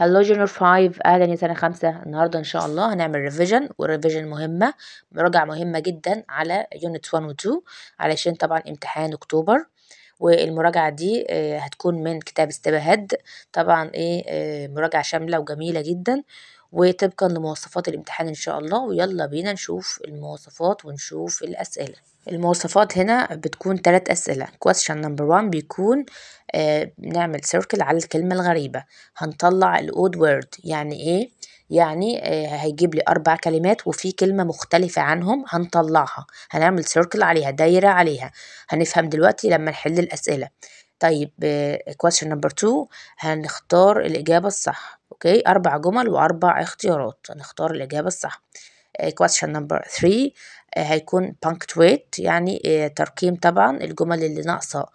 هلو جونيور 5 اهلا يا سنه خمسة النهارده ان شاء الله هنعمل ريفيجن والريفيجن مهمه مراجعه مهمه جدا على يونت 1 و 2 علشان طبعا امتحان اكتوبر والمراجعه دي آه، هتكون من كتاب استبهد طبعا ايه آه، مراجعه شامله وجميله جدا وطبقا لمواصفات الامتحان إن شاء الله ويلا بينا نشوف المواصفات ونشوف الأسئلة المواصفات هنا بتكون تلات أسئلة question number one بيكون آه بنعمل سيركل على الكلمة الغريبة هنطلع الأود وورد يعني إيه؟ يعني آه هيجيب لي أربع كلمات وفي كلمة مختلفة عنهم هنطلعها هنعمل سيركل عليها دايرة عليها هنفهم دلوقتي لما نحل الأسئلة طيب آه، question number two هنختار الإجابة الصح أوكي أربع جمل وأربع اختيارات هنختار الإجابة الصح آه، question number three آه، هيكون punctuate يعني ترقيم طبعا الجمل اللي ناقصه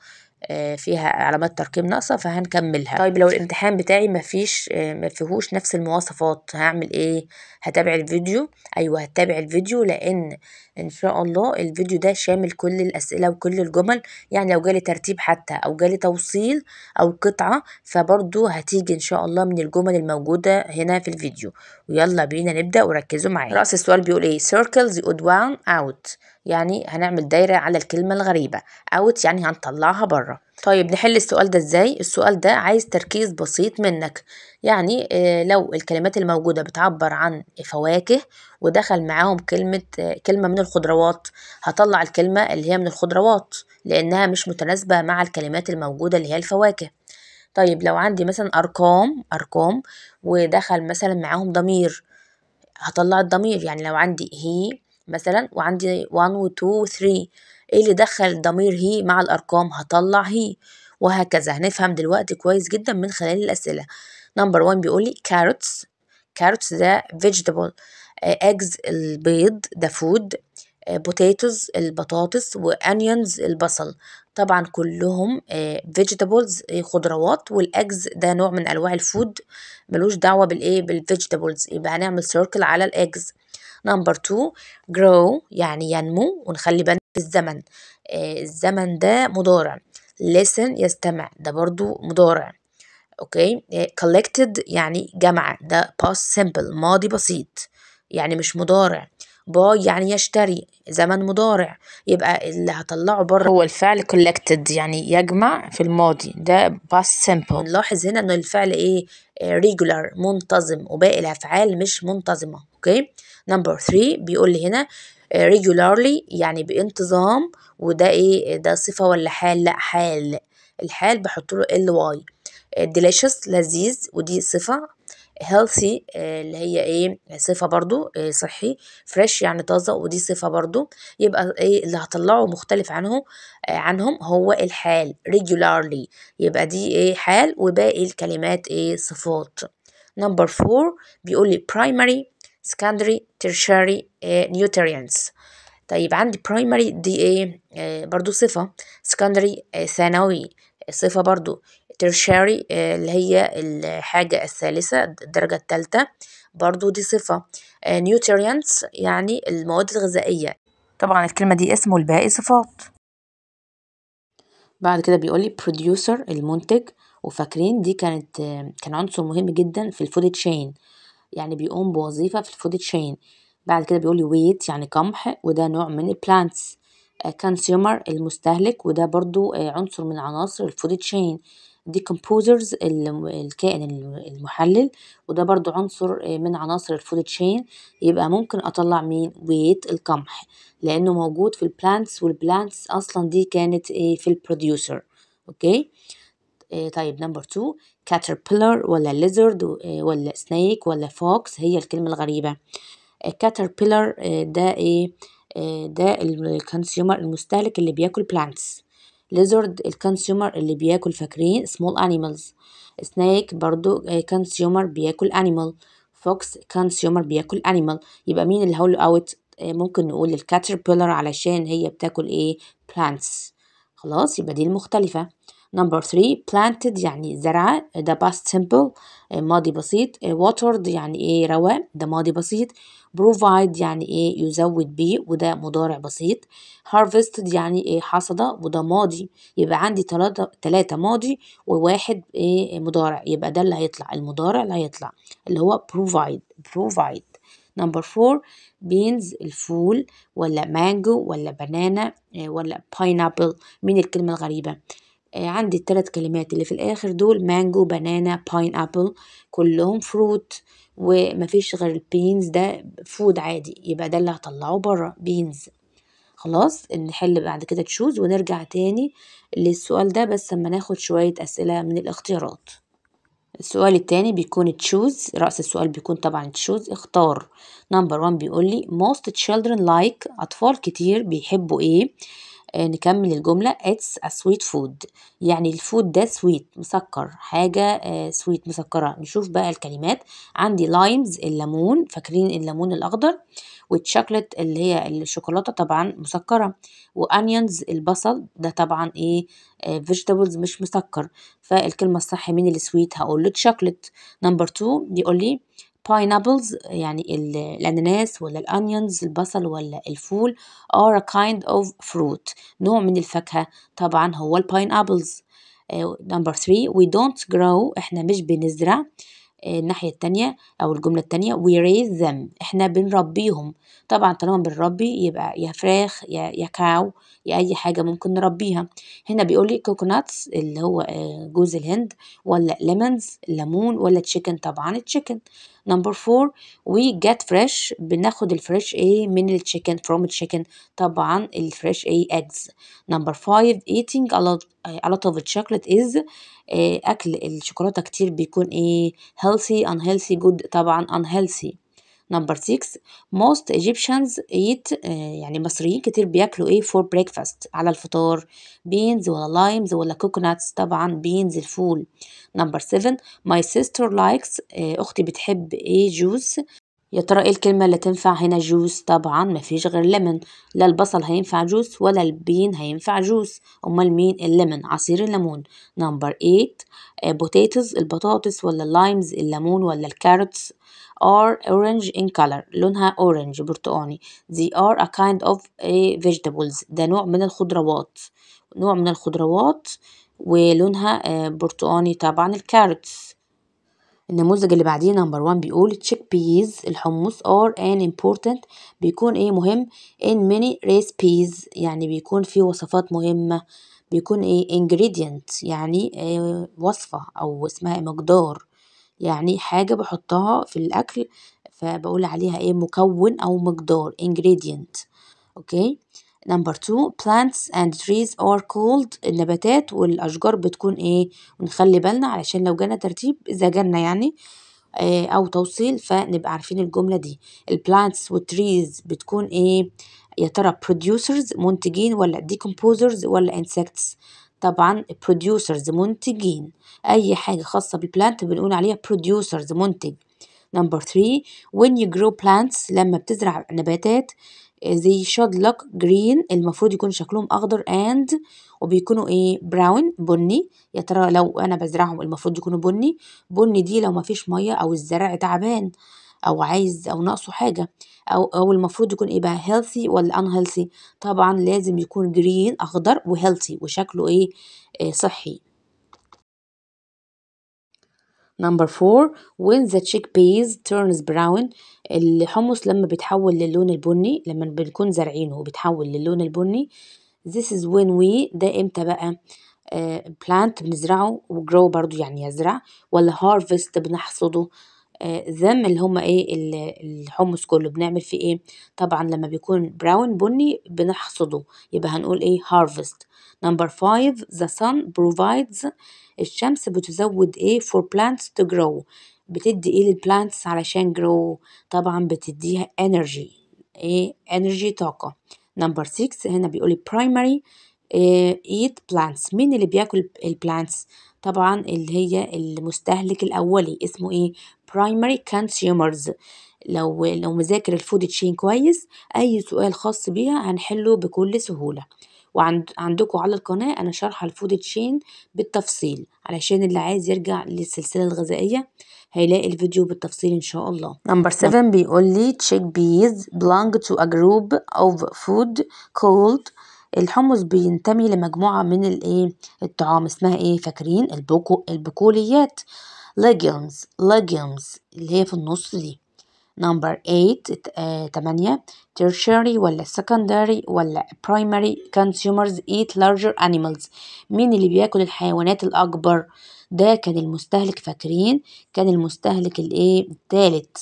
فيها علامات ترقيم ناقصه فهنكملها طيب لو الامتحان بتاعي مفيش مفيهوش نفس المواصفات هعمل ايه هتابع الفيديو ايوه هتابع الفيديو لان ان شاء الله الفيديو ده شامل كل الاسئله وكل الجمل يعني لو جالي ترتيب حتى او جالي توصيل او قطعه فبرضو هتيجي ان شاء الله من الجمل الموجوده هنا في الفيديو ويلا بينا نبدا وركزوا معايا راس السؤال بيقول ايه circles يقول down out يعني هنعمل دايره على الكلمه الغريبه out يعني هنطلعها بره طيب نحل السؤال ده ازاي السؤال ده عايز تركيز بسيط منك يعني آه، لو الكلمات الموجودة بتعبر عن فواكه ودخل معاهم كلمة آه، كلمة من الخضروات هطلع الكلمة اللي هي من الخضروات لأنها مش متناسبة مع الكلمات الموجودة اللي هي الفواكه طيب لو عندي مثلا أرقام أرقام ودخل مثلا معاهم ضمير هطلع الضمير يعني لو عندي هي مثلا وعندي 1 و 2 و 3 ايه اللي دخل الضمير هي مع الارقام هطلع هي وهكذا هنفهم دلوقتي كويس جدا من خلال الاسئله نمبر 1 بيقولي carrots كاروتس كاروتس ده فيجيتابل اجز آه، البيض ده فود بوتيتوز آه، البطاطس وانيونز البصل طبعا كلهم فيجيتابلز آه، خضروات والاجز ده نوع من انواع الفود ملوش دعوه بالايه بالفيجيتابلز يبقى هنعمل سيركل على الاجز نمبر 2 grow يعني ينمو ونخلي بالنا بالزمن آه، الزمن ده مضارع listen يستمع ده برضو مضارع اوكي آه، collected يعني جمع ده past simple ماضي بسيط يعني مش مضارع buy يعني يشتري زمن مضارع يبقى اللي هطلعه بره هو الفعل collected يعني يجمع في الماضي ده past simple نلاحظ هنا ان الفعل ايه آه، regular منتظم وباقي الافعال مش منتظمه اوكي نمبر 3 بيقول لي هنا آه، regularly يعني بانتظام وده ايه ده صفة ولا حال لا حال الحال بحط له ال واي آه، delicious لذيذ ودي صفة healthy آه، اللي هي ايه صفة برضو صحي فريش يعني طازة ودي صفة برضو يبقى ايه اللي هطلعه مختلف عنه عنهم هو الحال regularly يبقى دي ايه حال وباقي الكلمات ايه صفات نمبر فور بيقول لي primary secondary tertiary eh, nutrients طيب عندي primary دي ايه, إيه، برضو صفة secondary إيه، ثانوي إيه، صفة برضو tertiary اللي هي الحاجة الثالثة الدرجة الثالثة برضو دي صفة nutrients يعني المواد الغذائية طبعا الكلمة دي اسم والباقي صفات بعد كده بيقولي producer المنتج وفاكرين دي كانت كان عنصر مهم جدا في الفود تشين يعني بيقوم بوظيفة في الفود تشين بعد كده بيقول لي ويت يعني قمح وده نوع من البلانتس آه، كونسيومر المستهلك وده برضو آه، عنصر من عناصر الفود تشين ديكمبوزرز الكائن المحلل وده برضو عنصر آه، من عناصر الفود تشين يبقى ممكن اطلع مين ويت القمح لانه موجود في البلانتس والبلانتس اصلا دي كانت ايه في البروديوسر اوكي طيب نمبر 2 كاتربلر ولا ليزرد آه، ولا سنيك ولا فوكس هي الكلمة الغريبة كاتربلر آه، آه، ده ايه ده الكونسيومر المستهلك اللي بياكل بلانتس ليزرد الكونسيومر اللي بياكل فاكرين سمول انيمالز سنيك برضو كونسيومر بياكل انيمال فوكس كونسيومر بياكل انيمال يبقى مين اللي هقوله اوت ممكن نقول الكاتربيلر علشان هي بتاكل ايه plants خلاص يبقى دي المختلفة نمبر ثري planted يعني زرع ده past simple ماضي بسيط watered يعني ايه روى ده ماضي بسيط provide يعني ايه يزود بيه وده مضارع بسيط harvested يعني ايه حصد وده ماضي يبقى عندي تلاتة, ماضي وواحد ايه مضارع يبقى ده اللي هيطلع المضارع اللي هيطلع اللي هو provide provide نمبر فور بينز الفول ولا مانجو ولا بنانا إيه، ولا باينابل مين الكلمة الغريبة آه، عندي الثلاث كلمات اللي في الآخر دول مانجو بنانا باين أبل كلهم فروت ومفيش غير البينز ده فود عادي يبقى ده اللي هطلعه بره بينز خلاص نحل بعد كده تشوز ونرجع تاني للسؤال ده بس اما ناخد شوية أسئلة من الاختيارات السؤال التاني بيكون تشوز رأس السؤال بيكون طبعا تشوز اختار نمبر وان بيقول لي most children like أطفال كتير بيحبوا ايه آه، نكمل الجملة it's a sweet food يعني الفود ده سويت مسكر حاجة سويت آه، مسكرة نشوف بقى الكلمات عندي لايمز الليمون فاكرين الليمون الأخضر والشوكليت اللي هي الشوكولاتة طبعا مسكرة وأنيونز البصل ده طبعا إيه فيجيتابلز آه، مش مسكر فالكلمة الصح من السويت هقول له شوكليت نمبر 2 بيقول لي pineapples يعني الأناناس ولا الأنيونز البصل ولا الفول are a kind of fruit نوع من الفاكهة طبعا هو الباين أبلز نمبر 3 we don't grow احنا مش بنزرع آه، الناحية التانية أو الجملة التانية we raise them إحنا بنربيهم طبعا طالما بنربي يبقى يا فراخ يا يا كاو يا أي حاجة ممكن نربيها هنا بيقول لي coconuts اللي هو آه، جوز الهند ولا lemons ليمون ولا chicken طبعا chicken نمبر فور وي جيت فريش بناخد الفريش ايه من التشيكن فروم تشيكن طبعا الفريش ايه اجز نمبر فايف ايتينج ا لوت اوف تشوكلت از اكل الشوكولاته كتير بيكون ايه هيلثي ان هيلثي جود طبعا ان هيلثي نمبر 6 most Egyptians eat آه، يعني المصريين كتير بياكلوا ايه for breakfast على الفطار beans ولا لايمز ولا coconuts طبعا beans الفول نمبر 7 my sister likes آه، اختي بتحب ايه جوس يا ترى ايه الكلمة اللي تنفع هنا جوس طبعا مفيش غير ليمون لا البصل هينفع جوس ولا البين هينفع جوس امال مين الليمون عصير الليمون نمبر 8 بوتيتوز آه، البطاطس ولا اللايمز الليمون ولا الكاروتس are orange in color لونها orange برتقاني they are a kind of a vegetables ده نوع من الخضروات نوع من الخضروات ولونها آه، برتقاني طبعا الكاروتس النموذج اللي بعديه نمبر 1 بيقول تشيك بيز الحمص are an important بيكون ايه مهم in many recipes يعني بيكون في وصفات مهمة بيكون ايه ingredient يعني ايه وصفة او اسمها إيه، مقدار يعني حاجة بحطها في الأكل فبقول عليها إيه مكون أو مقدار ingredient أوكي نمبر تو plants and trees are called النباتات والأشجار بتكون إيه ونخلي بالنا علشان لو جانا ترتيب إذا جانا يعني آه، أو توصيل فنبقى عارفين الجملة دي و trees بتكون إيه يا ترى producers منتجين ولا decomposers ولا insects طبعا producers منتجين أي حاجة خاصة بالبلانت بنقول عليها producers منتج نمبر 3 when you grow plants لما بتزرع نباتات they should look green المفروض يكون شكلهم اخضر and وبيكونوا ايه براون بني يا ترى لو انا بزرعهم المفروض يكونوا بني بني دي لو مفيش ميه او الزرع تعبان او عايز او ناقصه حاجه او او المفروض يكون ايه بقى هيلثي ولا ان هيلثي طبعا لازم يكون جرين اخضر وهيلثي وشكله ايه آه صحي نمبر 4 when the chickpeas turns brown الحمص لما بيتحول للون البني لما بنكون زارعينه بيتحول للون البني this is when we ده امتى بقى بلانت آه، plant بنزرعه وجرو برضو يعني يزرع ولا harvest بنحصده ذم اللي هم ايه الحمص كله بنعمل فيه ايه طبعا لما بيكون براون بني بنحصده يبقى هنقول ايه harvest number five the sun provides الشمس بتزود ايه for plants to grow بتدي ايه للبلانتس علشان grow طبعا بتديها energy ايه energy طاقة number six هنا بيقول primary إيه؟ eat plants مين اللي بياكل البلانتس طبعا اللي هي المستهلك الاولي اسمه ايه primary consumers لو لو مذاكر الفود تشين كويس أي سؤال خاص بيها هنحله بكل سهولة وعند على القناة أنا شارحة الفود تشين بالتفصيل علشان اللي عايز يرجع للسلسلة الغذائية هيلاقي الفيديو بالتفصيل إن شاء الله. نمبر 7 بيقول لي بيز belong تو ا جروب اوف فود كولد الحمص بينتمي لمجموعة من الإيه؟ الطعام اسمها إيه؟ فاكرين؟ البكوليات البقوليات legumes legumes live mostly. نمبر 8 8 tertiary ولا secondary ولا primary consumers eat larger animals مين اللي بياكل الحيوانات الأكبر ده كان المستهلك فاكرين كان المستهلك الايه التالت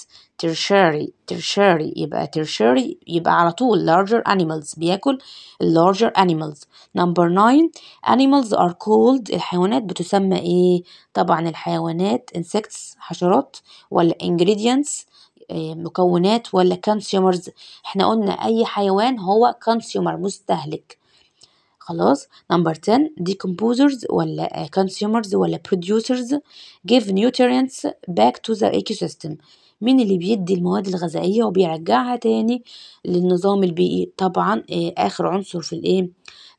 tertiary tertiary يبقى tertiary يبقى على طول larger animals بياكل larger animals number 9 animals are called الحيوانات بتسمى ايه طبعا الحيوانات insects حشرات ولا ingredients مكونات ولا كونسيومرز احنا قلنا اي حيوان هو كونسيومر مستهلك خلاص نمبر 10 decomposers ولا consumers ولا producers give nutrients back to the ecosystem مين اللي بيدي المواد الغذائية وبيرجعها تاني للنظام البيئي طبعا آه، آخر عنصر في الايه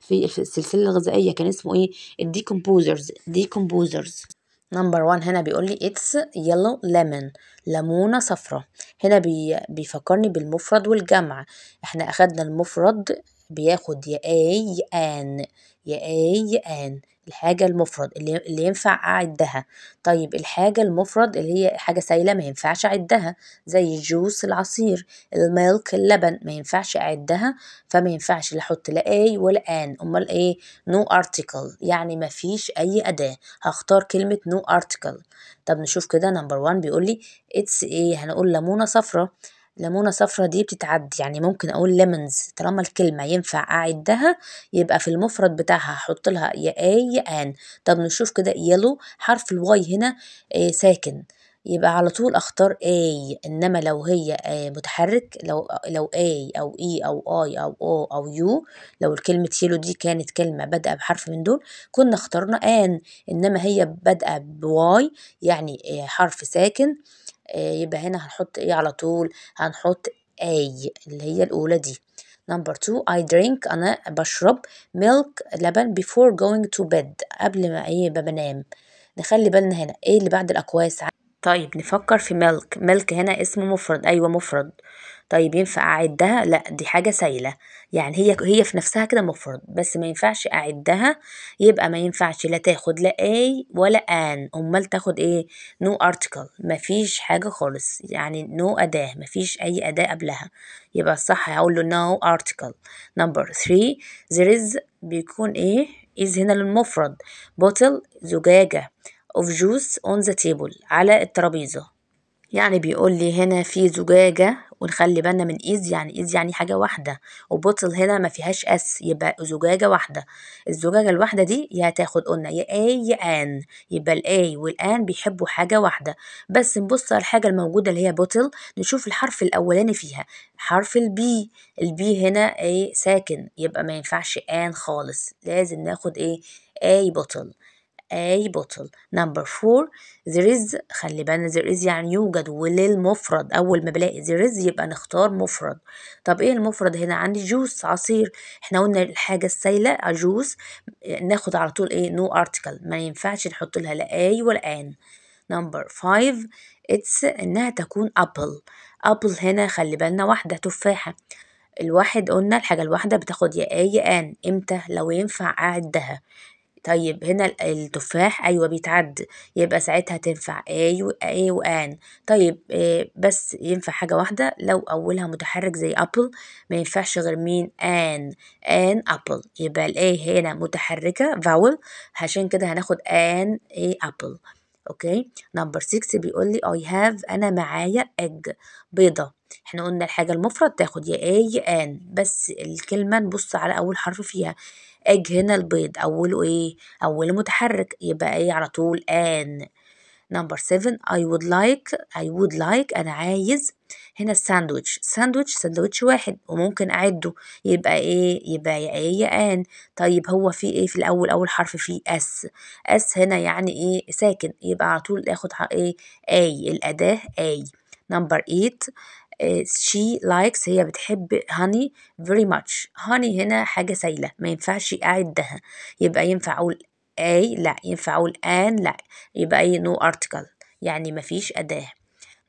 في السلسلة الغذائية كان اسمه ايه decomposers decomposers نمبر 1 هنا بيقول لي it's yellow lemon ليمونة صفرا هنا بيفكرني بالمفرد والجمع احنا أخدنا المفرد بياخد يا اي ان يا اي ان الحاجة المفرد اللي, ينفع أعدها طيب الحاجة المفرد اللي هي حاجة سائلة ما ينفعش أعدها زي الجوس العصير الميلك اللبن ما ينفعش أعدها فما ينفعش لا أحط لا أي ولا آن أمال إيه نو no article يعني ما فيش أي أداة هختار كلمة نو no article طب نشوف كده نمبر 1 بيقول لي اتس إيه هنقول ليمونة صفراء ليمونة صفرة دي بتتعد يعني ممكن أقول ليمونز طالما الكلمة ينفع أعدها يبقى في المفرد بتاعها هحط لها يا آي يا آن طب نشوف كده يلو حرف الواي هنا آه، ساكن يبقى على طول اختار اي انما لو هي آه، متحرك لو لو اي او اي e او اي او او او يو لو الكلمه يلو دي كانت كلمه بادئه بحرف من دول كنا اخترنا ان انما هي بادئه بواي يعني آه، حرف ساكن آه، يبقى هنا هنحط ايه على طول هنحط اي اللي هي الاولى دي نمبر 2 I drink أنا بشرب milk لبن before going to bed قبل ما إيه بنام نخلي بالنا هنا إيه اللي بعد الأكواس طيب نفكر في milk ميلك هنا اسم مفرد أيوة مفرد طيب ينفع أعدها لا دي حاجة سايلة يعني هي هي في نفسها كده مفرد بس ما ينفعش أعدها يبقى ما ينفعش لا تاخد لا أي ولا آن أمال تاخد إيه نو no article مفيش حاجة خالص يعني نو no أداة مفيش أي أداة قبلها يبقى الصح هقول له نو ارتكل نمبر 3 ذير از بيكون إيه از هنا للمفرد بوتل زجاجة of juice on the table على الترابيزة يعني بيقول لي هنا في زجاجة ونخلي بالنا من إيز يعني إيز يعني حاجة واحدة وبوتل هنا ما فيهاش أس يبقى زجاجة واحدة الزجاجة الواحدة دي يا تاخد قلنا يا أي يا آن يبقى الأي والآن بيحبوا حاجة واحدة بس نبص على الحاجة الموجودة اللي هي بوتل نشوف الحرف الأولاني فيها حرف البي البي هنا إيه ساكن يبقى ما ينفعش آن خالص لازم ناخد إيه أي بوتل a bottle number four there is خلي بالنا there is يعني يوجد وللمفرد أول ما بلاقي there is يبقى نختار مفرد طب إيه المفرد هنا عندي جوس عصير إحنا قلنا الحاجة السايلة جوس آه، ناخد على طول إيه no article ما ينفعش نحط لها لا a ولا an number five it's إنها تكون apple apple هنا خلي بالنا واحدة تفاحة الواحد قلنا الحاجة الواحدة بتاخد يا أي يا آن إمتى لو ينفع أعدها طيب هنا التفاح أيوة بيتعد يبقى ساعتها تنفع آي وآي وآن طيب آه، بس ينفع حاجة واحدة لو أولها متحرك زي أبل ما ينفعش غير مين آن آن أبل يبقى الآي هنا متحركة فاول عشان كده هناخد آن آي أبل أوكي نمبر 6 بيقول لي I have أنا معايا egg بيضة احنا قلنا الحاجة المفرد تاخد يا ايه يا ان بس الكلمة نبص على أول حرف فيها اج هنا البيض أوله ايه؟ أوله متحرك يبقى ايه على طول ان نمبر 7 اي وود لايك اي وود لايك أنا عايز هنا الساندويتش ساندويتش ساندويتش واحد وممكن أعده يبقى إيه يبقى يا إيه يا آن طيب هو في إيه في الأول أول حرف فيه أس أس هنا يعني إيه ساكن يبقى على طول آخد إيه أي الأداة أي نمبر 8 she likes هي بتحب honey very much honey هنا حاجة سايلة ما ينفعش أعدها يبقى ينفع أقول أي لا ينفع أقول an لا يبقى أي no article يعني مفيش أداة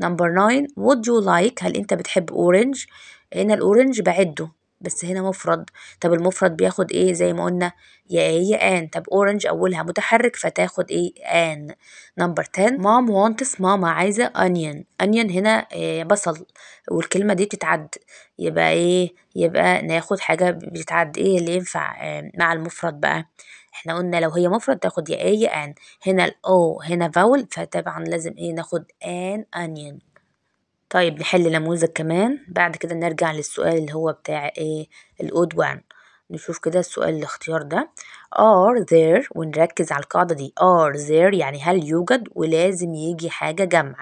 number nine would you like هل أنت بتحب orange هنا الأورنج بعده بس هنا مفرد طب المفرد بياخد ايه زي ما قلنا يا هي إيه، ان طب اورنج اولها متحرك فتاخد ايه ان نمبر 10 مام وانتس ماما عايزه انيون انيون هنا إيه بصل والكلمه دي تتعد يبقى ايه يبقى ناخد حاجه بتتعد ايه اللي ينفع إيه مع المفرد بقى احنا قلنا لو هي مفرد تاخد يا ايه يا ان هنا الاو هنا فاول فطبعا لازم ايه ناخد ان انيون طيب نحل نموذج كمان بعد كده نرجع للسؤال اللي هو بتاع ايه الاود وان نشوف كده السؤال الاختيار ده are there ونركز على القاعدة دي are there يعني هل يوجد ولازم يجي حاجة جمع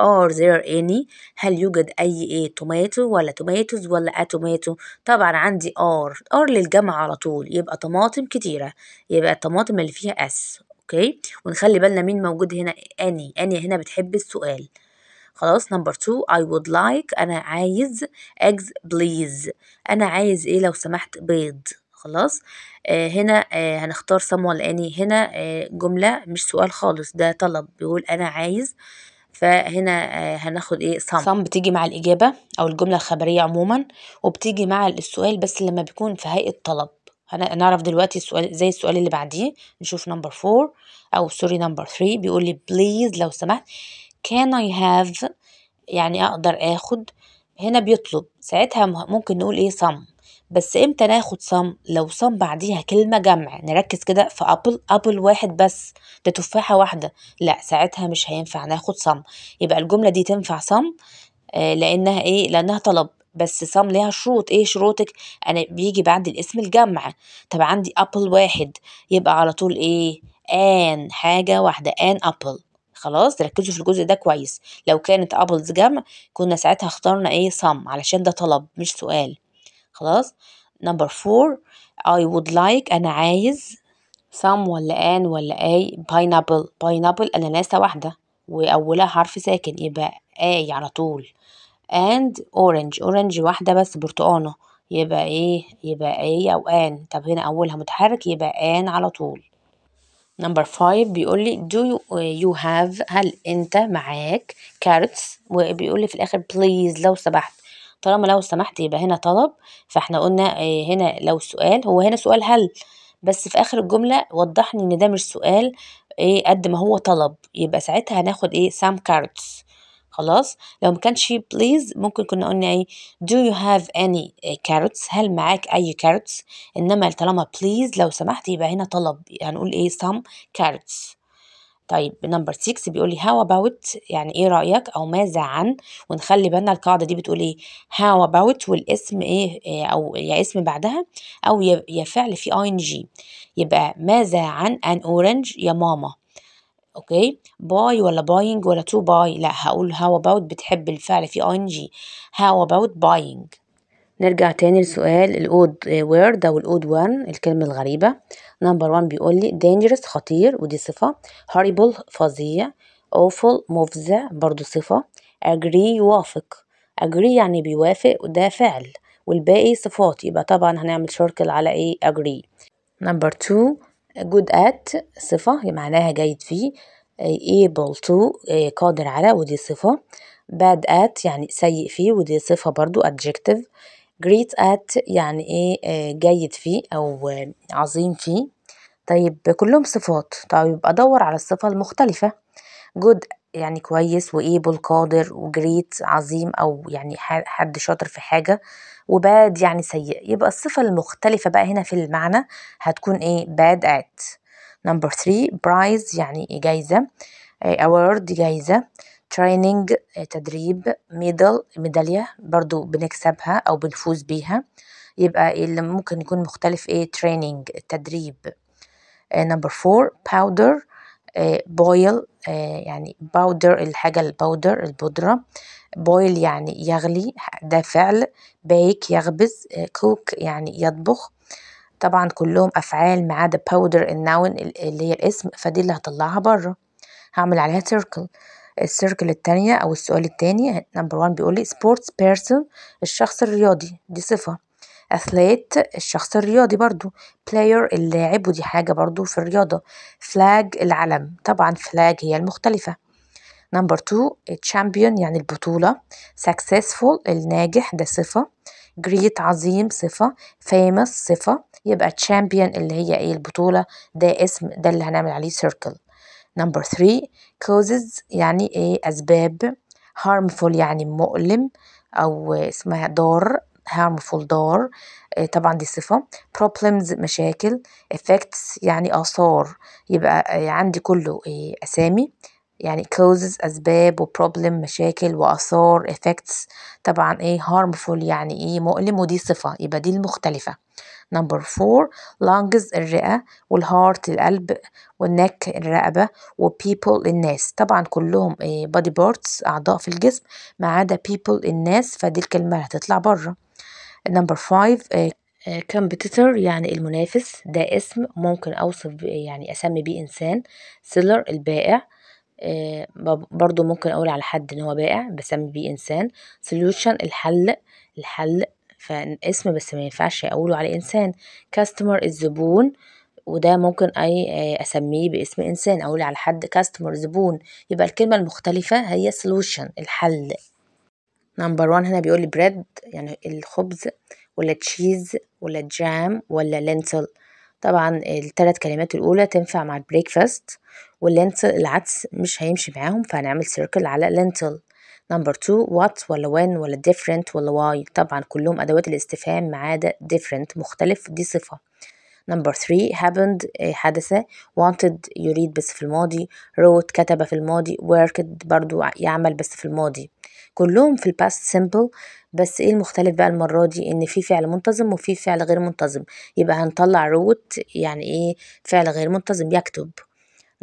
are there any هل يوجد أي إيه tomato ولا tomatoes ولا a tomato طبعا عندي are are للجمع على طول يبقى طماطم كتيرة يبقى الطماطم اللي فيها s أوكي ونخلي بالنا مين موجود هنا أني أني هنا بتحب السؤال خلاص نمبر 2 I would like أنا عايز eggs please أنا عايز إيه لو سمحت بيض خلاص آه هنا آه هنختار someone لأني هنا آه جملة مش سؤال خالص ده طلب بيقول أنا عايز فهنا آه، هناخد ايه some some بتيجي مع الإجابة أو الجملة الخبرية عموما وبتيجي مع السؤال بس لما بيكون في هيئة طلب هنعرف دلوقتي السؤال زي السؤال اللي بعديه نشوف نمبر 4 أو سوري نمبر 3 بيقول لي بليز لو سمحت can I have يعني أقدر آخد هنا بيطلب ساعتها ممكن نقول إيه some بس إمتى ناخد some لو some بعديها كلمة جمع نركز كده في أبل أبل واحد بس ده تفاحة واحدة لا ساعتها مش هينفع ناخد some يبقى الجملة دي تنفع some آه، لأنها إيه لأنها طلب بس سام ليها شروط ايه شروطك انا بيجي بعد الاسم الجمع طب عندي ابل واحد يبقى على طول ايه ان حاجه واحده ان ابل خلاص ركزوا في الجزء ده كويس لو كانت ابلز جمع كنا ساعتها اخترنا ايه صم علشان ده طلب مش سؤال خلاص نمبر فور اي وود لايك أنا عايز صم ولا ان ولا اي باينابل باينابل أناناسة واحدة وأولها حرف ساكن يبقى اي على طول and orange orange واحدة بس برتقانة يبقى ايه يبقى اي أو ان طب هنا أولها متحرك يبقى ان على طول نمبر 5 بيقول لي do uh, you have هل انت معاك carrots وبيقول لي في الاخر please لو سمحت طالما لو سمحت يبقى هنا طلب فاحنا قلنا آه، هنا لو سؤال هو هنا سؤال هل بس في اخر الجمله وضحني ان ده مش سؤال ايه قد ما هو طلب يبقى ساعتها هناخد ايه some carrots خلاص لو ما كانش بليز ممكن كنا قلنا ايه do you have any آه، carrots هل معاك اي carrots انما طالما بليز لو سمحت يبقى هنا طلب هنقول يعني ايه some carrots طيب نمبر 6 بيقول لي هاو اباوت يعني ايه رايك او ماذا عن ونخلي بالنا القاعده دي بتقول ايه هاو اباوت والاسم إيه, آه، او يا اسم بعدها او يا فعل في اي ان جي يبقى ماذا عن an orange يا ماما اوكي باي ولا باينج ولا تو باي لا هقول هاو اباوت بتحب الفعل في اي ان جي هاو اباوت باينج نرجع تاني لسؤال الأود وورد أو الأود وان الكلمة الغريبة نمبر وان بيقول لي dangerous خطير ودي صفة horrible فظيع awful مفزع برضو صفة agree يوافق agree يعني بيوافق وده فعل والباقي صفات يبقى طبعا هنعمل شركل على ايه agree نمبر 2 good at صفة معناها جيد فيه able to قادر على ودي صفة bad at يعني سيء فيه ودي صفة برضو adjective great at يعني ايه جيد فيه او عظيم فيه طيب كلهم صفات طيب ادور على الصفة المختلفة good يعني كويس وايبل قادر وجريت عظيم او يعني حد شاطر في حاجة وباد يعني سيء يبقى الصفة المختلفة بقى هنا في المعنى هتكون ايه باد ات نمبر 3 برايز يعني جايزة اوارد آه، جايزة تريننج آه، تدريب ميدل ميدالية برضو بنكسبها أو بنفوز بيها يبقى اللي ممكن يكون مختلف ايه تريننج تدريب نمبر 4 باودر بويل يعني باودر الحاجة الباودر البودرة بويل يعني يغلي ده فعل بيك يخبز كوك يعني يطبخ طبعا كلهم أفعال ما عدا باودر النون اللي هي الاسم فدي اللي هطلعها بره هعمل عليها circle السيركل التانية أو السؤال التاني نمبر 1 بيقول لي سبورتس بيرسون الشخص الرياضي دي صفة أثليت الشخص الرياضي برضو بلاير اللاعب ودي حاجة برضو في الرياضة فلاج العلم طبعا فلاج هي المختلفة نمبر 2 تشامبيون يعني البطولة ساكسسفول الناجح ده صفة جريت عظيم صفة famous صفة يبقى تشامبيون اللي هي ايه البطولة ده اسم ده اللي هنعمل عليه circle نمبر 3 causes يعني ايه أسباب harmful يعني مؤلم أو اسمها ضار harmful ضار آه، طبعا دي صفة problems مشاكل effects يعني آثار يبقى آه، عندي كله إيه، أسامي يعني causes أسباب و problem مشاكل وآثار effects طبعا إيه harmful يعني إيه مؤلم ودي صفة يبقى دي المختلفة نمبر فور lungs الرئة والهارت القلب والنك الرقبة وpeople الناس طبعا كلهم إيه body parts أعضاء في الجسم ما عدا people الناس فدي الكلمة هتطلع بره نمبر إيه كمبيتيتر إيه، يعني المنافس ده اسم ممكن اوصف يعني اسمي بيه انسان سيلر البائع آه، برضو ممكن اقول على حد ان هو بائع بسمي بيه انسان solution الحل الحل فاسم بس ما ينفعش اقوله على انسان كاستمر الزبون وده ممكن اي آه، اسميه باسم انسان اقول على حد كاستمر زبون يبقى الكلمه المختلفه هي solution الحل نمبر وان هنا بيقول بريد يعني الخبز ولا تشيز ولا جام ولا لينسل طبعا الثلاث كلمات الأولى تنفع مع البريكفاست واللنتل العدس مش هيمشي معاهم فهنعمل سيركل على لنتل نمبر 2 وات ولا وين ولا different ولا واي طبعا كلهم أدوات الاستفهام ما عدا different مختلف دي صفة نمبر 3 happened آه، حدث wanted يريد بس في الماضي wrote كتب في الماضي worked برضو يعمل بس في الماضي كلهم في الباست simple بس ايه المختلف بقى المرة دي ان في فعل منتظم وفي فعل غير منتظم يبقى هنطلع روت يعني ايه فعل غير منتظم يكتب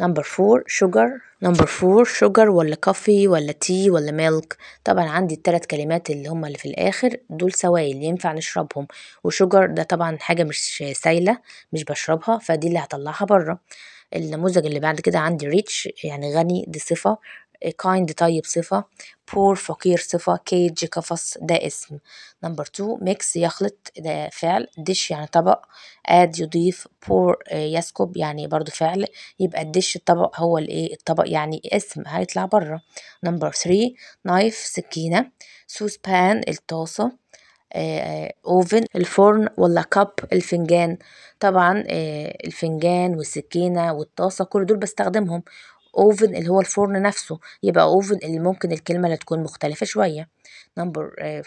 نمبر فور شوجر نمبر فور شوجر ولا كافي ولا تي ولا ميلك طبعا عندي التلات كلمات اللي هما اللي في الاخر دول سوائل ينفع نشربهم وشوجر ده طبعا حاجة مش سايلة مش بشربها فدي اللي هطلعها بره النموذج اللي بعد كده عندي ريتش يعني غني دي صفة kind طيب صفة poor فقير صفة cage قفص ده اسم نمبر تو ميكس يخلط ده فعل dish يعني طبق add يضيف pour آه، يسكب يعني برضو فعل يبقى الدش الطبق هو الايه الطبق يعني اسم هيطلع بره نمبر ثري knife سكينة سوس بان الطاسة اوفن آه، آه، الفرن ولا كاب الفنجان طبعا الفنجان والسكينه والطاسه كل دول بستخدمهم اوفن اللي هو الفرن نفسه يبقى اوفن اللي ممكن الكلمه اللي تكون مختلفه شويه نمبر 4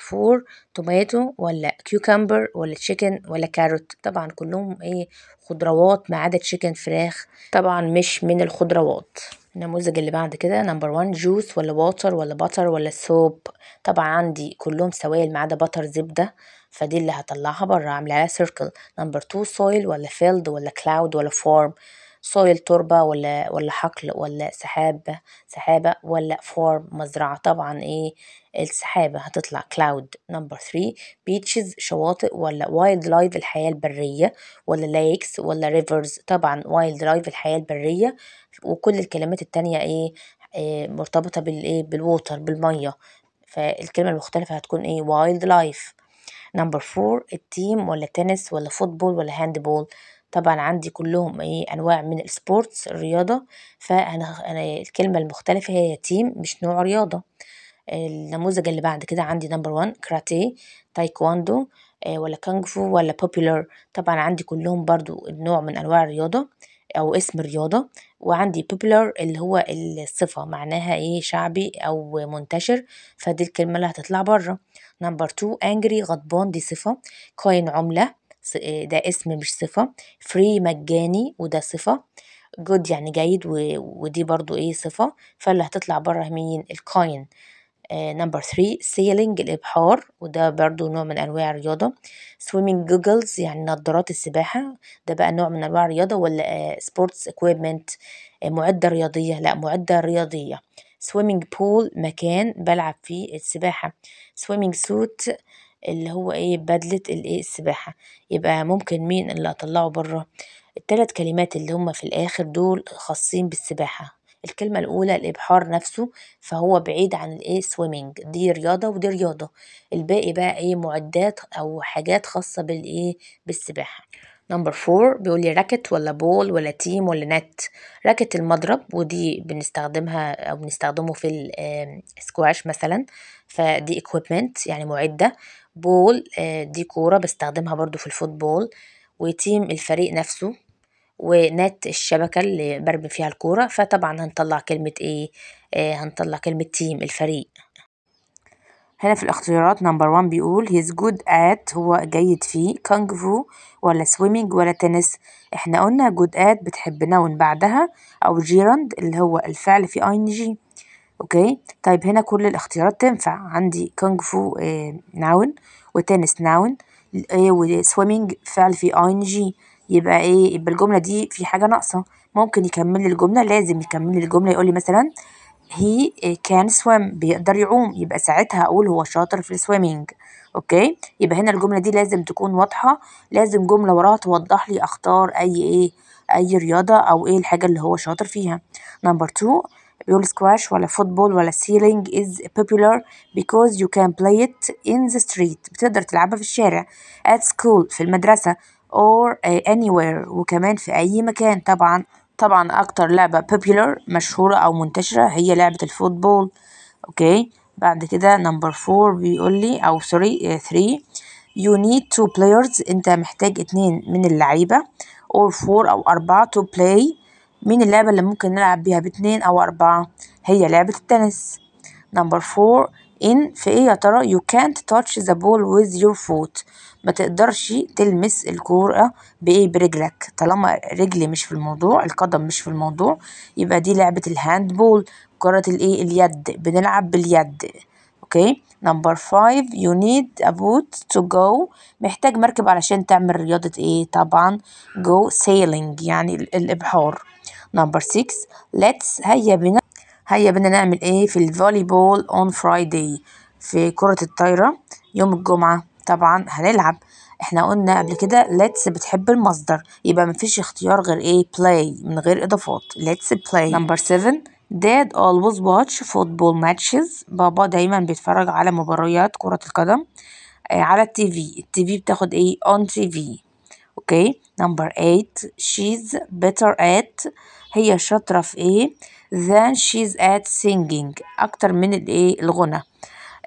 توماتو ولا كيوكمبر ولا تشيكن ولا كاروت طبعا كلهم ايه خضروات ما عدا تشيكن فراخ طبعا مش من الخضروات النموذج اللي بعد كده نمبر 1 جوس ولا واتر ولا بتر ولا سوب طبعا عندي كلهم سوائل ما عدا بتر زبده فدي اللي هطلعها بره عامله لها سيركل نمبر 2 سويل ولا فيلد ولا كلاود ولا فورم سويل تربة ولا ولا حقل ولا سحاب سحابة ولا فورم مزرعة طبعا ايه السحابة هتطلع كلاود نمبر ثري بيتشز شواطئ ولا وايلد لايف الحياة البرية ولا لايكس ولا ريفرز طبعا وايلد لايف الحياة البرية وكل الكلمات التانية ايه, آه، إيه مرتبطة بالايه بالووتر بالمية فالكلمة المختلفة هتكون ايه وايلد لايف نمبر فور التيم ولا تنس ولا فوتبول ولا هاندبول طبعا عندي كلهم ايه انواع من السبورتس الرياضه فانا انا الكلمه المختلفه هي تيم مش نوع رياضه النموذج اللي بعد كده عندي نمبر 1 كاراتيه تايكواندو ولا كونغ فو ولا بوبولار طبعا عندي كلهم برضو نوع من انواع الرياضه او اسم الرياضه وعندي بوبولار اللي هو الصفه معناها ايه شعبي او منتشر فدي الكلمه اللي هتطلع بره نمبر 2 انجري غضبان دي صفه كوين عمله آه، ده اسم مش صفة فري مجاني وده صفة جود يعني جيد ودي برضو ايه صفة فاللي هتطلع بره مين الكاين نمبر 3 سيلينج الابحار وده برضو نوع من انواع الرياضه سويمنج جوجلز يعني نظارات السباحه ده بقى نوع من انواع الرياضه ولا سبورتس آه، اكويبمنت آه، معده رياضيه لا معده رياضيه سويمنج بول مكان بلعب فيه السباحه سويمنج سوت اللي هو ايه بدلة الايه السباحة يبقى ممكن مين اللي اطلعه بره التلات كلمات اللي هما في الآخر دول خاصين بالسباحة الكلمة الأولى الإبحار نفسه فهو بعيد عن الإيه سويمنج دي رياضة ودي رياضة الباقي بقى إيه معدات أو حاجات خاصة بالإيه بالسباحة نمبر فور بيقول لي راكت ولا بول ولا تيم ولا نت راكت المضرب ودي بنستخدمها او بنستخدمه في السكواش مثلا فدي equipment يعني معده بول آه، دي كورة بستخدمها برضو في الفوتبول وتيم الفريق نفسه ونت الشبكة اللي برمي فيها الكورة فطبعا هنطلع كلمة ايه آه، هنطلع كلمة تيم الفريق هنا في الاختيارات نمبر 1 بيقول هيز جود ات هو جيد فيه كونغ فو ولا سويمينج ولا تنس احنا قلنا جود ات بتحب نون بعدها او جيراند اللي هو الفعل في ان جي اوكي طيب هنا كل الاختيارات تنفع عندي كونغ فو آه ناون وتنس ناون آه فعل في اي ان جي يبقى ايه يبقى الجمله دي في حاجه ناقصه ممكن يكمل لي الجمله لازم يكمل لي الجمله يقول لي مثلا هي كان سويم بيقدر يعوم يبقى ساعتها اقول هو شاطر في السويمينج اوكي يبقى هنا الجمله دي لازم تكون واضحه لازم جمله وراها توضح لي اختار اي ايه اي رياضه او ايه الحاجه اللي هو شاطر فيها نمبر 2 بيقول سكواش ولا فوتبول ولا سيلينج is popular because you can play it in the street بتقدر تلعبها في الشارع at school في المدرسة or anywhere وكمان في أي مكان طبعا طبعا أكتر لعبة popular مشهورة أو منتشرة هي لعبة الفوتبول أوكي بعد كده نمبر فور بيقول لي أو سوري 3 you need two players أنت محتاج اتنين من اللعيبة or four أو أربعة to play مين اللعبة اللي ممكن نلعب بيها باتنين أو أربعة هي لعبة التنس نمبر فور إن في إيه يا ترى you can't touch the ball with your foot ما تقدرش تلمس الكورة بإيه برجلك طالما رجلي مش في الموضوع القدم مش في الموضوع يبقى دي لعبة الهاند بول كرة الإيه اليد بنلعب باليد اوكي نمبر فايف يو نيد أبوت تو جو محتاج مركب علشان تعمل رياضه ايه طبعا جو سيلينج يعني الابحار نمبر 6 ليتس هيا بنا هيا بنا نعمل ايه في الفولي بول اون فرايداي في كرة الطايرة يوم الجمعة طبعا هنلعب احنا قلنا قبل كده ليتس بتحب المصدر يبقى مفيش اختيار غير ايه play من غير اضافات ليتس play نمبر 7 داد اولويز واتش فوتبول ماتشز بابا دايما بيتفرج على مباريات كرة القدم ايه على التي في التي في بتاخد ايه on TV اوكي نمبر 8 شيز بيتر ات هي شاطرة في ايه than she's at singing اكتر من الايه الغنى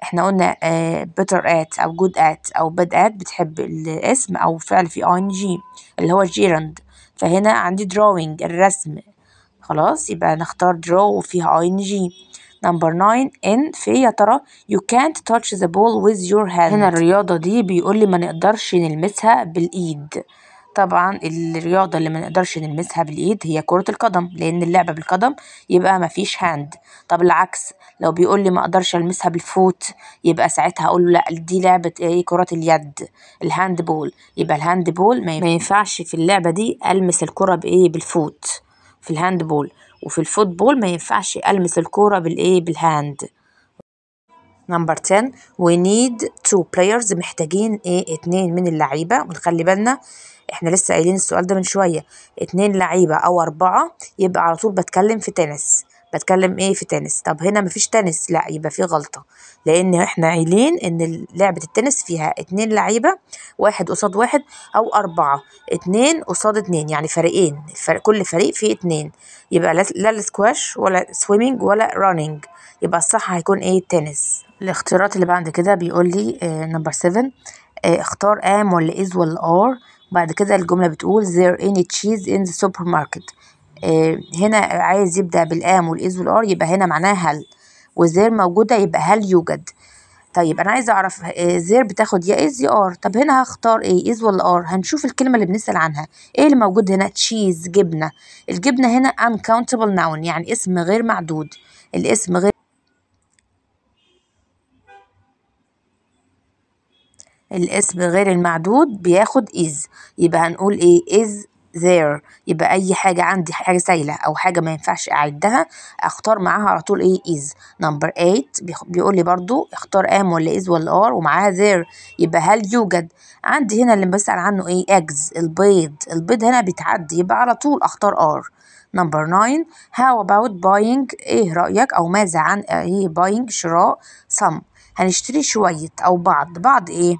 احنا قلنا آه، better at او good at او bad at بتحب الاسم او فعل في ing اللي هو gerund فهنا عندي drawing الرسم خلاص يبقى نختار draw وفيها ing نمبر 9 ان في يا ترى you can't touch the ball with your hand هنا الرياضه دي بيقول لي ما نقدرش نلمسها بالايد طبعا الرياضة اللي منقدرش نلمسها بالإيد هي كرة القدم لأن اللعبة بالقدم يبقى مفيش هاند طب العكس لو بيقولي مقدرش ألمسها بالفوت يبقى ساعتها أقوله لأ دي لعبة ايه كرة اليد الهاند بول يبقى الهاند بول مينفعش في اللعبة دي ألمس الكرة بإيه بالفوت في الهاند بول وفي الفوت بول مينفعش ألمس الكرة بالإيه بالهاند نمبر 10 وي نيد تو بلايرز محتاجين ايه اتنين من اللعيبه ونخلي بالنا احنا لسه قايلين السؤال ده من شويه اتنين لعيبه او اربعه يبقى على طول بتكلم في تنس بتكلم ايه في تنس طب هنا مفيش تنس لا يبقى في غلطه لان احنا قايلين ان لعبه التنس فيها اتنين لعيبه واحد قصاد واحد او اربعه اتنين قصاد اتنين يعني فريقين الفريق كل فريق فيه اتنين يبقى لا السكواش ولا سويمنج ولا رانينج يبقى الصح هيكون ايه التنس الاختيارات اللي بعد كده بيقول لي نمبر آه، 7 آه، اختار ام ولا از ولا ار وبعد كده الجملة بتقول there any cheese in the supermarket آه، هنا عايز يبدأ بالام والاز والار يبقى هنا معناها هل وزير موجودة يبقى هل يوجد طيب أنا عايزة أعرف زير بتاخد يا إز يا آر طب هنا هختار إيه إز ولا آر هنشوف الكلمة اللي بنسأل عنها إيه اللي موجود هنا تشيز جبنة الجبنة هنا uncountable noun يعني اسم غير معدود الاسم غير الاسم غير المعدود بياخد is يبقى هنقول ايه is there يبقى اي حاجة عندي حاجة سايلة او حاجة ما ينفعش اعدها اختار معاها على طول ايه is نمبر 8 بيقول لي برضو اختار am ولا is ولا are ومعاها there يبقى هل يوجد عندي هنا اللي بسأل عنه ايه eggs البيض البيض هنا بيتعدي يبقى على طول اختار are نمبر 9 how about buying ايه رأيك او ماذا عن ايه buying شراء some هنشتري شوية أو بعض بعض إيه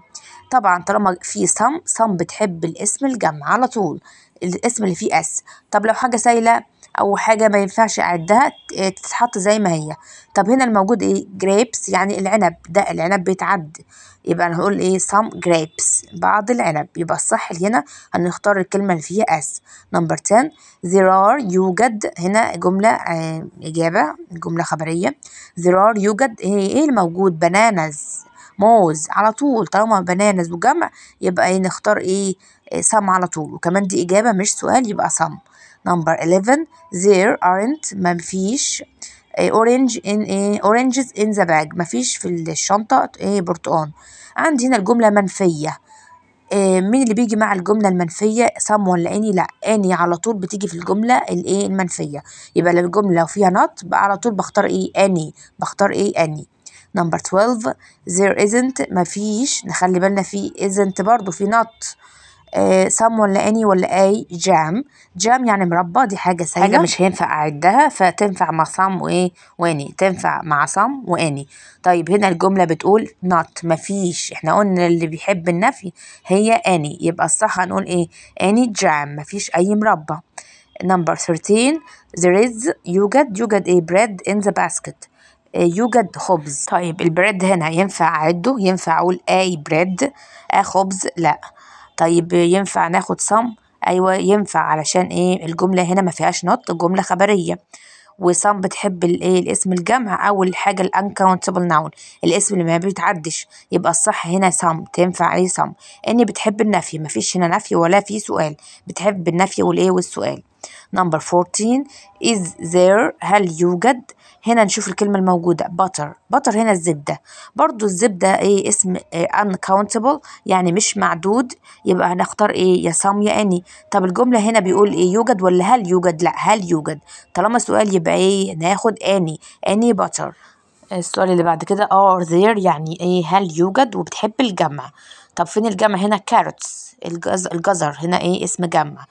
طبعا طالما في صم صم بتحب الاسم الجمع على طول الاسم اللي فيه اس طب لو حاجة سايلة او حاجه ما ينفعش اعدها آه، تتحط زي ما هي طب هنا الموجود ايه جريبس يعني العنب ده العنب بيتعد يبقى انا هقول ايه سام جريبس بعض العنب يبقى الصح اللي هنا هنختار الكلمه اللي فيها اس نمبر 10 ذير ار يوجد هنا جمله آه، اجابه جمله خبريه ذير ار يوجد ايه, إيه الموجود بنانز موز على طول طالما بنانز وجمع يبقى إيه نختار ايه سام آه، على طول وكمان دي اجابه مش سؤال يبقى سام number 11 there aren't ما فيش orange in a oranges in the bag ما فيش في الشنطة ايه برتقان عندي هنا الجملة منفية مين اللي بيجي مع الجملة المنفية ولا اني لأ أني على طول بتيجي في الجملة الإيه المنفية يبقى الجملة لو فيها نوت بقى على طول بختار إيه أني بختار إيه أني نمبر 12 there isn't مفيش نخلي بالنا في isn't برضو في نوت آه، someone ولا اني ولا اي جام جام يعني مربى دي حاجه سهله حاجه أيوة. مش هينفع اعدها فتنفع مع صم وايه واني تنفع مع صم واني طيب هنا الجمله بتقول نوت مفيش احنا قلنا اللي بيحب النفي هي اني يبقى الصح هنقول ايه اني جام مفيش اي مربى نمبر 13 there is يوجد يوجد ايه bread in the basket آه، يوجد خبز طيب البريد هنا ينفع اعده ينفع اقول اي بريد اه خبز لا طيب ينفع ناخد صم ايوه ينفع علشان ايه الجمله هنا ما فيهاش نط جمله خبريه وصم بتحب الايه الاسم الجمع او الحاجه الانكاونتبل ناون الاسم اللي ما بيتعدش يبقى الصح هنا صم تنفع عليه صم اني بتحب النفي ما فيش هنا نفي ولا في سؤال بتحب النفي والايه والسؤال نمبر 14 is there هل يوجد هنا نشوف الكلمة الموجودة باتر باتر هنا الزبدة برضو الزبدة ايه اسم إيه uncountable يعني مش معدود يبقى هنختار ايه يا سام يا اني طب الجملة هنا بيقول ايه يوجد ولا هل يوجد لا هل يوجد طالما سؤال يبقى ايه ناخد اني اني باتر السؤال اللي بعد كده are there يعني ايه هل يوجد وبتحب الجمع طب فين الجمع هنا carrots الجزر هنا ايه اسم جمع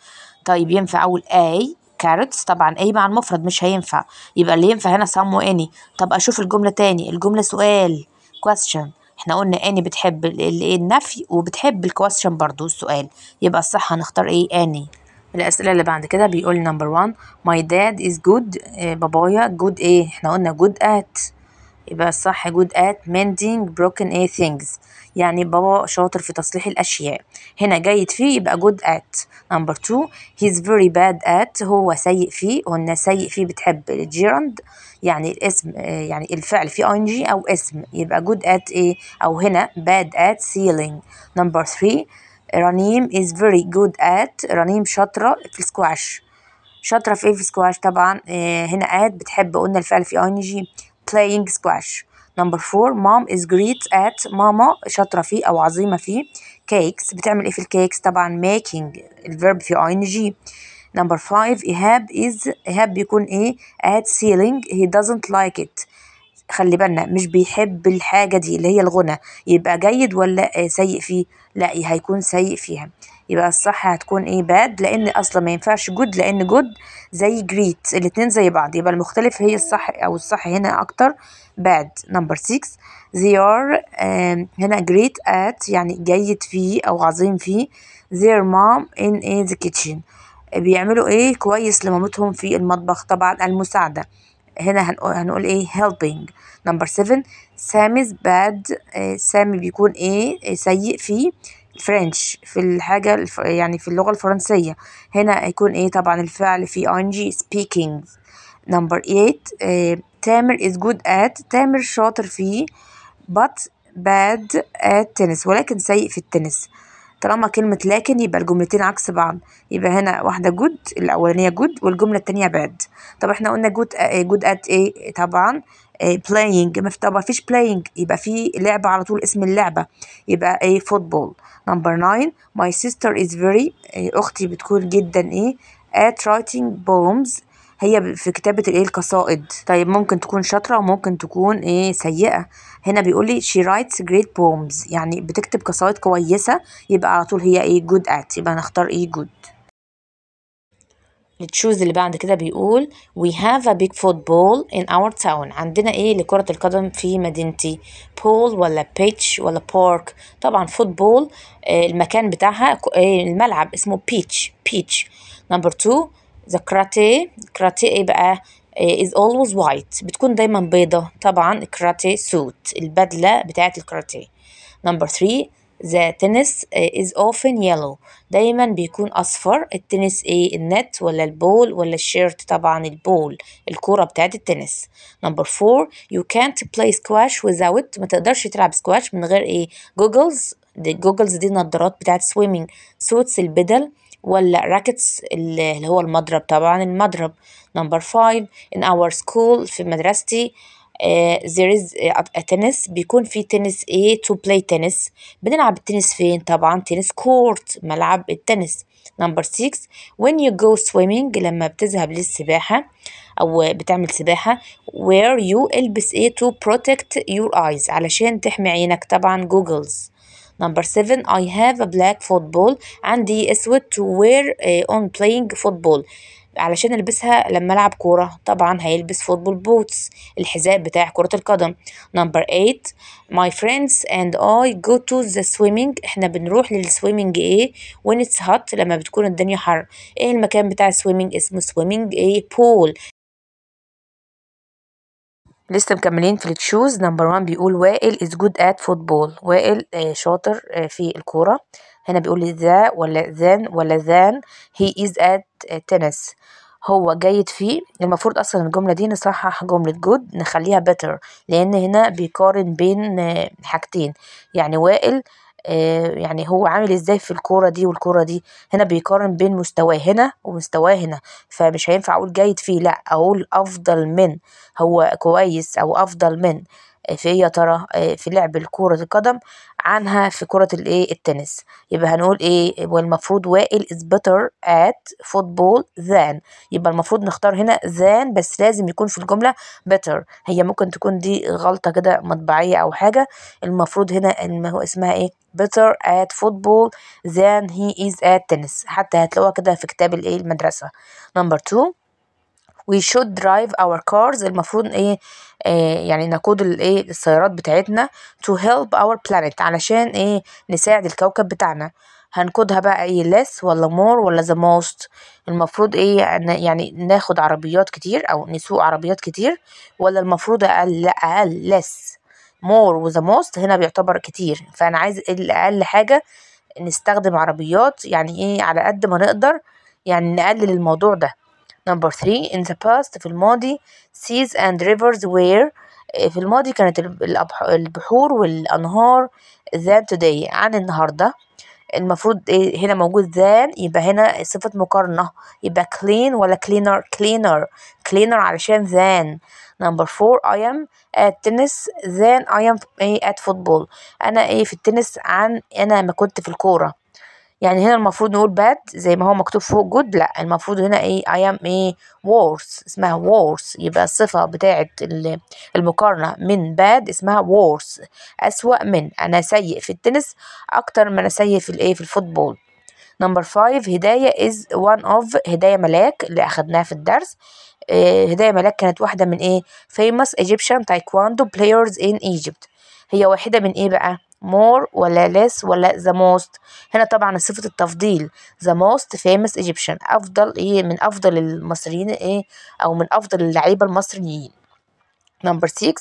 طيب ينفع اقول اي carrots طبعا اي مع المفرد مش هينفع يبقى اللي ينفع هنا سامو واني طب اشوف الجمله تاني الجمله سؤال question احنا قلنا اني بتحب إيه النفي وبتحب الكويستشن برضو السؤال يبقى الصح هنختار ايه اني الأسئلة اللي بعد كده بيقول نمبر 1 my dad is good آه، بابايا good ايه احنا قلنا good at يبقى الصح good at mending broken ايه things يعني بابا شاطر في تصليح الأشياء هنا جيد فيه يبقى good at number two he's very bad at هو سيء فيه قلنا سيء فيه بتحب الجيرند يعني الاسم يعني الفعل في ing أو اسم يبقى good at إيه أو هنا bad at ceiling number three رنيم is very good at رنيم شاطرة في السكواش شاطرة في ايه في السكواش طبعا آه، هنا at بتحب قلنا الفعل في ing playing squash نمبر فور مام از جريت ات ماما شاطره فيه او عظيمه فيه كيكس بتعمل ايه في الكيكس طبعا ميكينج الفيرب في اي ان جي نمبر فايف ايهاب از ايهاب بيكون ايه ات سيلينج هي دازنت لايك ات خلي بالنا مش بيحب الحاجه دي اللي هي الغنى يبقى جيد ولا سيء فيه لا هيكون سيء فيها يبقى الصح هتكون ايه باد لان اصلا ما ينفعش جود لان جود زي جريت الاتنين زي بعض يبقى المختلف هي الصح او الصح هنا اكتر bad number 6 they are um, هنا great at يعني جيد فيه أو عظيم فيه their mom in the kitchen بيعملوا ايه كويس لمامتهم في المطبخ طبعا المساعدة هنا هنقول ايه helping number 7 سامي's bad سامي آه، بيكون ايه آه، سيء في French في الحاجة يعني في اللغة الفرنسية هنا هيكون ايه طبعا الفعل في ing speaking number 8 تامر is good at تامر شاطر فيه but bad at tennis ولكن سيء في التنس طالما كلمة لكن يبقى الجملتين عكس بعض يبقى هنا واحدة جود الأولانية جود والجملة التانية باد طب احنا قلنا جود جود ات ايه طبعا آه، بلاينج ما فيش بلاينج يبقى في لعبة على طول اسم اللعبة يبقى ايه فوتبول نمبر 9 ماي سيستر از فيري اختي بتكون جدا ايه at writing poems هي في كتابة الايه القصائد طيب ممكن تكون شاطرة وممكن تكون ايه سيئة هنا بيقول لي she writes great poems يعني بتكتب قصائد كويسة يبقى على طول هي ايه good at يبقى هنختار ايه good التشوز اللي بعد كده بيقول we have a big football in our town عندنا ايه لكرة القدم في مدينتي بول ولا بيتش ولا بارك طبعا فوتبول آه، المكان بتاعها آه، الملعب اسمه بيتش بيتش نمبر 2 the karate karate ايه بقى إيه، is always white بتكون دايما بيضة طبعا karate suit البدلة بتاعة الكاراتيه number three the tennis إيه، is often yellow دايما بيكون أصفر التنس ايه النت ولا البول ولا الشيرت طبعا البول الكورة بتاعة التنس number four you can't play squash without ما تقدرش تلعب سكواش من غير ايه جوجلز دي جوجلز دي نظارات بتاعة سويمنج سوتس البدل ولا راكتس اللي هو المضرب طبعا المضرب نمبر 5 in our school في مدرستي uh, there is a tennis بيكون في تنس ايه to play tennis بنلعب التنس فين طبعا تنس كورت ملعب التنس نمبر 6 when you go swimming لما بتذهب للسباحة أو بتعمل سباحة where you البس ايه to protect your eyes علشان تحمي عينك طبعا جوجلز number 7 I have a black football عندي اسود to wear eh, on playing football علشان البسها لما العب كوره طبعا هيلبس فوتبول بوتس الحذاء بتاع كره القدم نمبر 8 my friends and I go to the swimming احنا بنروح للسويمنج ايه eh, when it's hot لما بتكون الدنيا حر ايه المكان بتاع السويمنج اسمه swimming ايه pool لسه مكملين في التشوز نمبر 1 بيقول وائل از جود ات فوتبول وائل آه، شاطر آه، في الكوره هنا بيقول ذا ولا ذان ولا ذان هي از ات تنس هو جيد فيه المفروض اصلا الجمله دي نصحح جمله جود نخليها better لان هنا بيقارن بين آه، حاجتين يعني وائل آه، يعني هو عامل ازاي في الكوره دي والكوره دي هنا بيقارن بين مستواه هنا ومستواه هنا فمش هينفع اقول جيد فيه لا اقول افضل من هو كويس او افضل من آه، في ايه يا ترى آه، في لعب كرة القدم عنها في كرة الايه التنس يبقى هنقول ايه والمفروض وائل is better at football than يبقى المفروض نختار هنا than بس لازم يكون في الجملة better هي ممكن تكون دي غلطة كده مطبعية او حاجة المفروض هنا ان هو اسمها ايه better at football than he is at tennis حتى هتلاقوها كده في كتاب الايه المدرسة نمبر two we should drive our cars المفروض ايه آه، يعني نقود الايه السيارات بتاعتنا to help our planet علشان ايه نساعد الكوكب بتاعنا هنقودها بقى ايه less ولا more ولا the most المفروض ايه يعني ناخد عربيات كتير او نسوق عربيات كتير ولا المفروض اقل لا اقل less more وذا موست هنا بيعتبر كتير فانا عايز الاقل حاجه نستخدم عربيات يعني ايه على قد ما نقدر يعني نقلل الموضوع ده نمبر 3 in the past في الماضي seas and rivers were آه، في الماضي كانت البحور والأنهار than today عن النهاردة المفروض إيه، هنا موجود than يبقى هنا صفة مقارنة يبقى clean ولا cleaner cleaner cleaner علشان than number four I am at tennis than I am إيه at football أنا إيه في التنس عن أنا ما كنت في الكورة يعني هنا المفروض نقول bad زي ما هو مكتوب فوق good لا المفروض هنا ايه I am ايه worse اسمها worse يبقى الصفة بتاعة المقارنة من bad اسمها worse أسوأ من أنا سيء في التنس أكتر ما أنا سيء في الايه في الفوتبول نمبر 5 هداية از one اوف هداية ملاك اللي أخدناها في الدرس آه، هداية ملاك كانت واحدة من ايه famous Egyptian taekwondo players in Egypt هي واحدة من ايه بقى more ولا less ولا the most هنا طبعا صفة التفضيل the most famous Egyptian أفضل إيه من أفضل المصريين إيه أو من أفضل اللعيبة المصريين number 6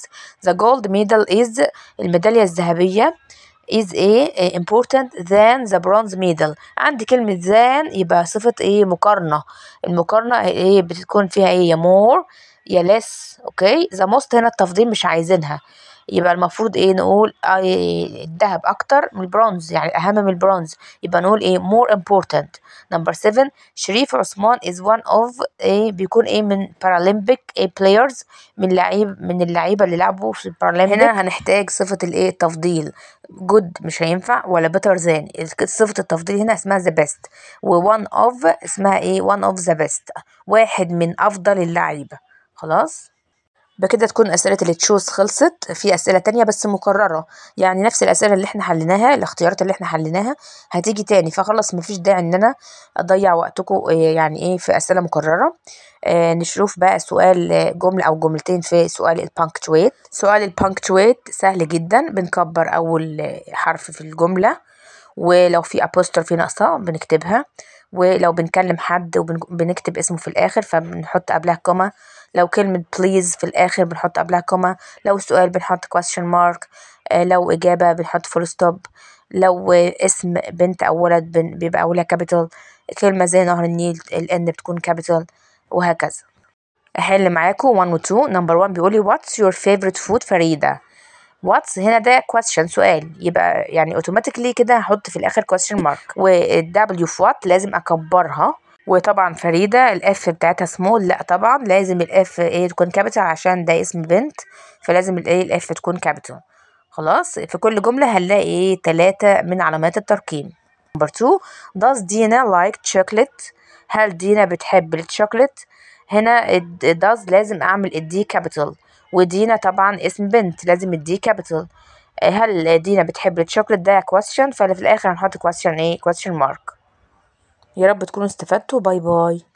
the gold medal is الميدالية الذهبية is a إيه؟ إيه، important than the bronze medal عندي كلمة than يبقى صفة ايه مقارنة المقارنة ايه بتكون فيها ايه more يا less اوكي okay. the most هنا التفضيل مش عايزينها يبقى المفروض ايه نقول آه، الذهب اكتر من البرونز يعني اهم من البرونز يبقى نقول ايه more important number 7 شريف عثمان is one of ايه بيكون ايه من paralympic ايه players من لعيب من اللعيبه اللي لعبوا في البارالمبيك هنا هنحتاج صفه الايه التفضيل جود مش هينفع ولا بيتر زان صفه التفضيل هنا اسمها ذا بيست وان اوف اسمها ايه one اوف ذا بيست واحد من افضل اللعيبه خلاص بكده تكون أسئلة التشوز خلصت في أسئلة تانية بس مكررة يعني نفس الأسئلة اللي احنا حليناها الاختيارات اللي احنا حليناها هتيجي تاني فخلص مفيش داعي ان انا اضيع وقتكم آه، يعني ايه في أسئلة مكررة آه نشوف بقى سؤال آه، جملة أو جملتين في سؤال البانكتويت سؤال البانكتويت سهل جدا بنكبر أول حرف في الجملة ولو في أبوستر في ناقصة بنكتبها ولو بنكلم حد وبنكتب اسمه في الآخر فبنحط قبلها كومه لو كلمة بليز في الآخر بنحط قبلها كومة لو سؤال بنحط question mark آه، لو إجابة بنحط فول ستوب لو اسم بنت أو ولد بيبقى أولها كابيتال كلمة زي نهر النيل الإن بتكون كابيتال وهكذا أحل معاكم 1 و 2 نمبر 1 بيقولي what's your favorite food فريدة واتس هنا ده question سؤال يبقى يعني اوتوماتيكلي كده هحط في الاخر question mark والدبليو في وات لازم اكبرها وطبعا فريدة الاف بتاعتها سمول لا طبعا لازم الاف ايه تكون كابيتال عشان ده اسم بنت فلازم الايه الاف تكون كابيتال خلاص في كل جملة هنلاقي ايه تلاتة من علامات الترقيم نمبر 2 does دينا like chocolate هل دينا بتحب الشوكليت هنا does لازم اعمل الدي كابيتال ودينا طبعا اسم بنت لازم الدي كابيتال آه، هل دينا بتحب الشوكليت ده كويستشن فاللي في الاخر هنحط كويستشن ايه كويستشن مارك يا رب تكونوا استفدتوا باي باي